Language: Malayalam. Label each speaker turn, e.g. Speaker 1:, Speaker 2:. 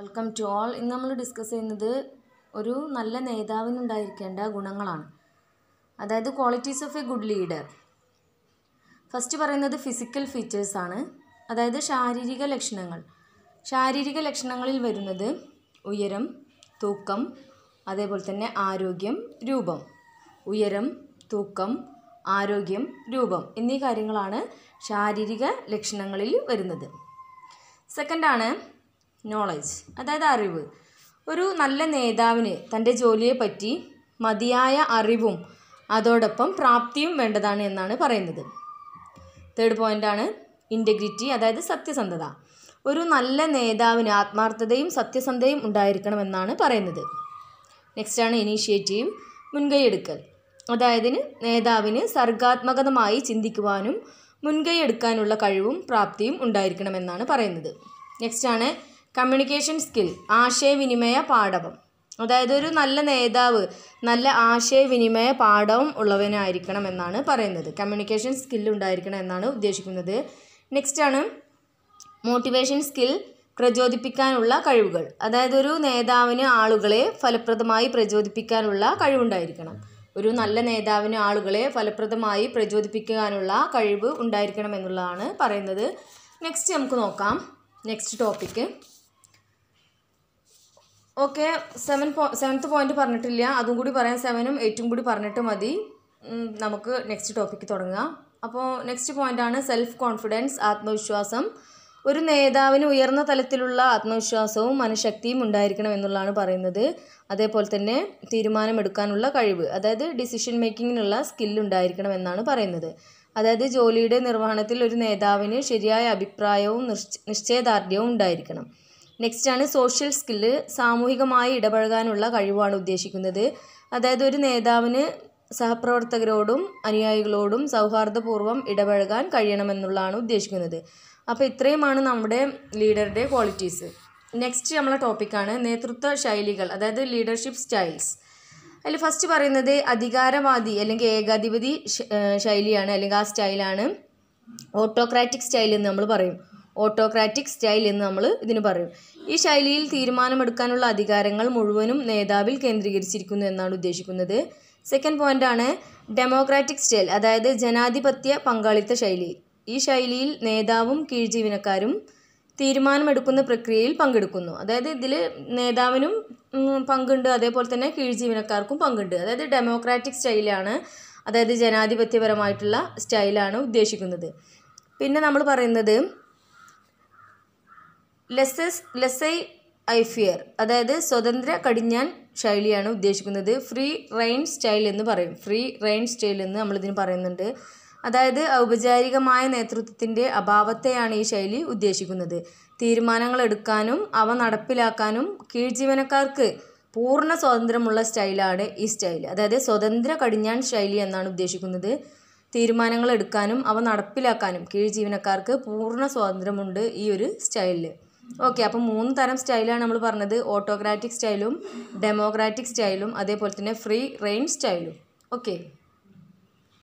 Speaker 1: വെൽക്കം ടു ഓൾ ഇന്ന് നമ്മൾ ഡിസ്കസ് ചെയ്യുന്നത് ഒരു നല്ല നേതാവിനുണ്ടായിരിക്കേണ്ട ഗുണങ്ങളാണ് അതായത് qualities of a good leader first പറയുന്നത് ഫിസിക്കൽ ഫീച്ചേഴ്സാണ് അതായത് ശാരീരിക ലക്ഷണങ്ങൾ ശാരീരിക ലക്ഷണങ്ങളിൽ വരുന്നത് ഉയരം തൂക്കം അതേപോലെ തന്നെ ആരോഗ്യം രൂപം ഉയരം തൂക്കം ആരോഗ്യം രൂപം എന്നീ കാര്യങ്ങളാണ് ശാരീരിക ലക്ഷണങ്ങളിൽ വരുന്നത് സെക്കൻഡാണ് നോളജ് അതായത് അറിവ് ഒരു നല്ല നേതാവിന് തൻ്റെ ജോലിയെപ്പറ്റി മതിയായ അറിവും അതോടൊപ്പം പ്രാപ്തിയും വേണ്ടതാണ് എന്നാണ് പറയുന്നത് തേർഡ് പോയിൻ്റാണ് ഇൻറ്റഗ്രിറ്റി അതായത് സത്യസന്ധത ഒരു നല്ല നേതാവിന് ആത്മാർത്ഥതയും സത്യസന്ധതയും ഉണ്ടായിരിക്കണമെന്നാണ് പറയുന്നത് നെക്സ്റ്റ് ആണ് ഇനീഷ്യേറ്റീവ് മുൻകൈയെടുക്കൽ അതായത് നേതാവിന് സർഗാത്മകതമായി ചിന്തിക്കുവാനും മുൻകൈയെടുക്കാനുള്ള കഴിവും പ്രാപ്തിയും ഉണ്ടായിരിക്കണമെന്നാണ് പറയുന്നത് നെക്സ്റ്റ് ആണ് കമ്മ്യൂണിക്കേഷൻ സ്കിൽ ആശയവിനിമയ പാടവം അതായത് ഒരു നല്ല നേതാവ് നല്ല ആശയവിനിമയ പാഠവും ഉള്ളവനായിരിക്കണം എന്നാണ് പറയുന്നത് കമ്മ്യൂണിക്കേഷൻ സ്കിൽ ഉണ്ടായിരിക്കണം എന്നാണ് ഉദ്ദേശിക്കുന്നത് നെക്സ്റ്റ് ആണ് മോട്ടിവേഷൻ സ്കിൽ പ്രചോദിപ്പിക്കാനുള്ള കഴിവുകൾ അതായത് ഒരു നേതാവിന് ആളുകളെ ഫലപ്രദമായി പ്രചോദിപ്പിക്കാനുള്ള കഴിവുണ്ടായിരിക്കണം ഒരു നല്ല നേതാവിന് ആളുകളെ ഫലപ്രദമായി പ്രചോദിപ്പിക്കാനുള്ള കഴിവ് ഉണ്ടായിരിക്കണം എന്നുള്ളതാണ് പറയുന്നത് നെക്സ്റ്റ് നമുക്ക് നോക്കാം നെക്സ്റ്റ് ടോപ്പിക്ക് ഓക്കെ സെവൻ പോ സെവൻത്ത് പോയിന്റ് പറഞ്ഞിട്ടില്ല അതും കൂടി പറയാം സെവനും എയ്റ്റും കൂടി പറഞ്ഞിട്ട് മതി നമുക്ക് നെക്സ്റ്റ് ടോപ്പിക്ക് തുടങ്ങാം അപ്പോൾ നെക്സ്റ്റ് പോയിന്റ് ആണ് സെൽഫ് കോൺഫിഡൻസ് ആത്മവിശ്വാസം ഒരു നേതാവിന് ഉയർന്ന തലത്തിലുള്ള ആത്മവിശ്വാസവും മനഃശക്തിയും ഉണ്ടായിരിക്കണം എന്നുള്ളതാണ് പറയുന്നത് അതേപോലെ തന്നെ തീരുമാനമെടുക്കാനുള്ള കഴിവ് അതായത് ഡിസിഷൻ മേക്കിങ്ങിനുള്ള സ്കില്ല് ഉണ്ടായിരിക്കണം എന്നാണ് പറയുന്നത് അതായത് ജോലിയുടെ നിർവഹണത്തിൽ ഒരു നേതാവിന് ശരിയായ അഭിപ്രായവും നിശ്ചയദാർഢ്യവും ഉണ്ടായിരിക്കണം നെക്സ്റ്റ് ആണ് സോഷ്യൽ സ്കില്ല് സാമൂഹികമായി ഇടപഴകാനുള്ള കഴിവാണ് ഉദ്ദേശിക്കുന്നത് അതായത് ഒരു നേതാവിന് സഹപ്രവർത്തകരോടും അനുയായികളോടും സൗഹാർദ്ദപൂർവ്വം ഇടപഴകാൻ കഴിയണമെന്നുള്ളതാണ് ഉദ്ദേശിക്കുന്നത് അപ്പോൾ ഇത്രയുമാണ് നമ്മുടെ ലീഡറുടെ ക്വാളിറ്റീസ് നെക്സ്റ്റ് നമ്മളെ ടോപ്പിക്കാണ് നേതൃത്വ ശൈലികൾ അതായത് ലീഡർഷിപ്പ് സ്റ്റൈൽസ് അതിൽ ഫസ്റ്റ് പറയുന്നത് അധികാരവാദി അല്ലെങ്കിൽ ഏകാധിപതി ശൈലിയാണ് അല്ലെങ്കിൽ ആ സ്റ്റൈലാണ് ഓട്ടോക്രാറ്റിക് സ്റ്റൈൽ എന്ന് നമ്മൾ പറയും ഓട്ടോക്രാറ്റിക് സ്റ്റൈൽ എന്ന് നമ്മൾ ഇതിന് പറയും ഈ ശൈലിയിൽ തീരുമാനമെടുക്കാനുള്ള അധികാരങ്ങൾ മുഴുവനും നേതാവിൽ കേന്ദ്രീകരിച്ചിരിക്കുന്നു എന്നാണ് ഉദ്ദേശിക്കുന്നത് സെക്കൻഡ് ആണ് ഡെമോക്രാറ്റിക് സ്റ്റൈൽ അതായത് ജനാധിപത്യ പങ്കാളിത്ത ശൈലി ഈ ശൈലിയിൽ നേതാവും കീഴ്ജീവനക്കാരും തീരുമാനമെടുക്കുന്ന പ്രക്രിയയിൽ പങ്കെടുക്കുന്നു അതായത് ഇതിൽ നേതാവിനും പങ്കുണ്ട് അതേപോലെ തന്നെ കീഴ്ജീവനക്കാർക്കും പങ്കുണ്ട് അതായത് ഡെമോക്രാറ്റിക് സ്റ്റൈലാണ് അതായത് ജനാധിപത്യപരമായിട്ടുള്ള സ്റ്റൈലാണ് ഉദ്ദേശിക്കുന്നത് പിന്നെ നമ്മൾ പറയുന്നത് ലെസസ് ലെസൈ ഐഫിയർ അതായത് സ്വതന്ത്ര കടിഞ്ഞാൻ ശൈലിയാണ് ഉദ്ദേശിക്കുന്നത് ഫ്രീ റൈൻ സ്റ്റൈൽ എന്ന് പറയും ഫ്രീ റൈൻ സ്റ്റൈൽ എന്ന് നമ്മളിതിന് പറയുന്നുണ്ട് അതായത് ഔപചാരികമായ നേതൃത്വത്തിൻ്റെ അഭാവത്തെയാണ് ഈ ശൈലി ഉദ്ദേശിക്കുന്നത് തീരുമാനങ്ങൾ എടുക്കാനും അവ നടപ്പിലാക്കാനും കീഴ്ജീവനക്കാർക്ക് പൂർണ്ണ സ്വാതന്ത്ര്യമുള്ള സ്റ്റൈലാണ് ഈ സ്റ്റൈൽ അതായത് സ്വതന്ത്ര കടിഞ്ഞാൻ ശൈലി എന്നാണ് ഉദ്ദേശിക്കുന്നത് തീരുമാനങ്ങൾ എടുക്കാനും അവ നടപ്പിലാക്കാനും കീഴ് ജീവനക്കാർക്ക് പൂർണ്ണ സ്വാതന്ത്ര്യമുണ്ട് ഈ ഒരു സ്റ്റൈലിൽ ഓക്കെ അപ്പോൾ മൂന്ന് തരം സ്റ്റൈലാണ് നമ്മൾ പറഞ്ഞത് ഓട്ടോക്രാറ്റിക് സ്റ്റൈലും ഡെമോക്രാറ്റിക് സ്റ്റൈലും അതേപോലെ തന്നെ ഫ്രീ റെയിൻ സ്റ്റൈലും ഓക്കെ